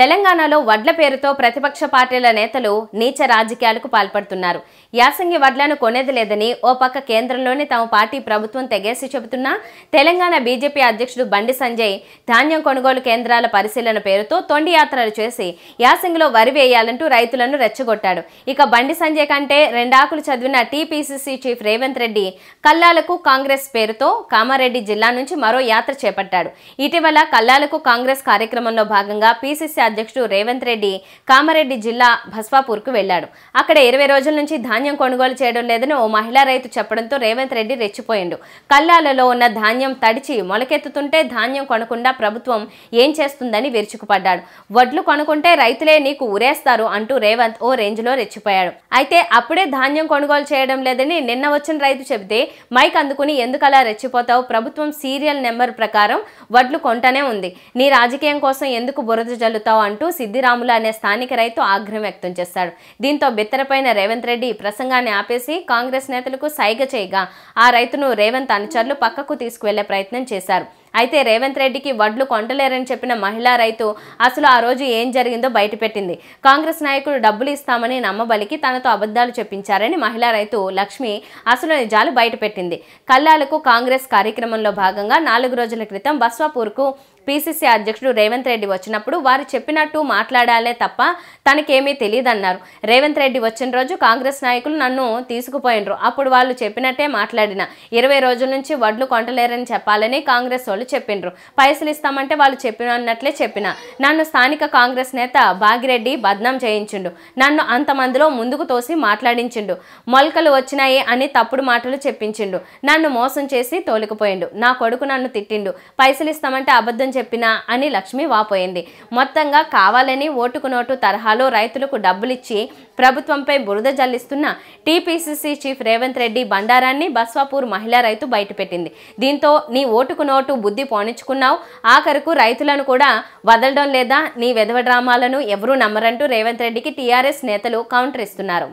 తెలంగాణలో వడ్ల పేరుతో ప్రతిపక్ష పార్టీల నేతలు నీచ రాజకీయాలకు పాల్పడుతున్నారు యాసంగి వడ్లను కొనేది లేదని ఓ పక్క కేంద్రంలోనే తమ పార్టీ ప్రభుత్వం తెగేసి చెబుతున్నా తెలంగాణ బీజేపీ అధ్యక్షుడు బండి సంజయ్ ధాన్యం కొనుగోలు కేంద్రాల పరిశీలన పేరుతో తొండి యాత్రలు చేసి యాసంగిలో వరి వేయాలంటూ రైతులను రెచ్చగొట్టాడు ఇక బండి సంజయ్ కంటే రెండాకులు చదివిన టీపీసీసీ చీఫ్ రేవంత్ రెడ్డి కల్లాలకు కాంగ్రెస్ పేరుతో కామారెడ్డి జిల్లా నుంచి మరో యాత్ర చేపట్టాడు ఇటీవల కల్లాలకు కాంగ్రెస్ కార్యక్రమంలో భాగంగా పీసీసీ అధ్యక్షుడు రేవంత్ రెడ్డి కామారెడ్డి జిల్లా భస్వాపూర్కు వెళ్లాడు అక్కడ ఇరవై రోజుల నుంచి ధాన్యం కొనుగోలు చేయడం లేదని ఓ మహిళా రైతు చెప్పడంతో రేవంత్ రెడ్డి రెచ్చిపోయిండు కల్లాలలో ఉన్న ధాన్యం తడిచి మొలకెత్తుతుంటే ధాన్యం కొనకుండా ప్రభుత్వం ఏం చేస్తుందని విరుచుకుపడ్డాడు వడ్లు కొనుకుంటే రైతులే నీకు ఉరేస్తారు అంటూ రేవంత్ ఓ రేంజ్లో రెచ్చిపోయాడు అయితే అప్పుడే ధాన్యం కొనుగోలు చేయడం లేదని నిన్న వచ్చిన రైతు చెబితే మైక్ అందుకుని ఎందుకలా రెచ్చిపోతావు ప్రభుత్వం సీరియల్ నెంబర్ ప్రకారం వడ్లు కొంటనే ఉంది నీ రాజకీయం కోసం ఎందుకు బురద జల్లుతావు చేస్తావు అంటూ సిద్దిరాములు అనే స్థానిక రైతు ఆగ్రహం వ్యక్తం చేశాడు దీంతో బిత్తరపైన రేవంత్ రెడ్డి ప్రసంగాన్ని ఆపేసి కాంగ్రెస్ నేతలకు సైగ చేయగా ఆ రైతును రేవంత్ అనుచరులు పక్కకు తీసుకువెళ్లే ప్రయత్నం చేశారు అయితే రేవంత్ రెడ్డికి వడ్లు కొంటలేరని చెప్పిన మహిళా రైతు అసలు ఆ రోజు ఏం జరిగిందో బయటపెట్టింది కాంగ్రెస్ నాయకుడు డబ్బులు ఇస్తామని నమ్మబలికి తనతో అబద్ధాలు చెప్పించారని మహిళా రైతు లక్ష్మి అసలు నిజాలు బయటపెట్టింది కల్లాలకు కాంగ్రెస్ కార్యక్రమంలో భాగంగా నాలుగు రోజుల క్రితం బస్వాపూర్కు పీసీసీ అధ్యక్షుడు రేవంత్ రెడ్డి వచ్చినప్పుడు వారు చెప్పినట్టు మాట్లాడాలే తప్ప తనకేమీ తెలియదన్నారు రేవంత్ రెడ్డి వచ్చిన రోజు కాంగ్రెస్ నాయకులు నన్ను తీసుకుపోయినరు అప్పుడు వాళ్ళు చెప్పినట్టే మాట్లాడిన ఇరవై రోజుల నుంచి వడ్లు కొంటలేరని చెప్పాలని కాంగ్రెస్ వాళ్ళు చెప్పిండ్రు పైసలు ఇస్తామంటే వాళ్ళు చెప్పిన అన్నట్లే చెప్పిన నన్ను స్థానిక కాంగ్రెస్ నేత భాగిరెడ్డి బద్నాం చేయించిండు నన్ను అంతమందిలో ముందుకు తోసి మాట్లాడించిండు మొలకలు వచ్చినాయి అని తప్పుడు మాటలు చెప్పించిండు నన్ను మోసం చేసి తోలికపోయిండు నా కొడుకు నన్ను తిట్టిండు పైసలు ఇస్తామంటే అబద్ధం చెప్పినా అని లక్ష్మి వాపోయింది మొత్తంగా కావాలని ఓటుకు నోటు తరహాలో రైతులకు డబ్బులిచ్చి ప్రభుత్వంపై బురద జల్లిస్తున్న టీపీసీసీ చీఫ్ రేవంత్ రెడ్డి బండారాన్ని బస్వాపూర్ మహిళా రైతు బయటపెట్టింది దీంతో నీ ఓటుకు నోటు బుద్ధి పోనిచ్చుకున్నావు ఆఖరుకు రైతులను కూడా వదలడం లేదా నీ వెధవ డ్రామాలను ఎవరూ నమ్మరంటూ రేవంత్ రెడ్డికి టీఆర్ఎస్ నేతలు కౌంటర్ ఇస్తున్నారు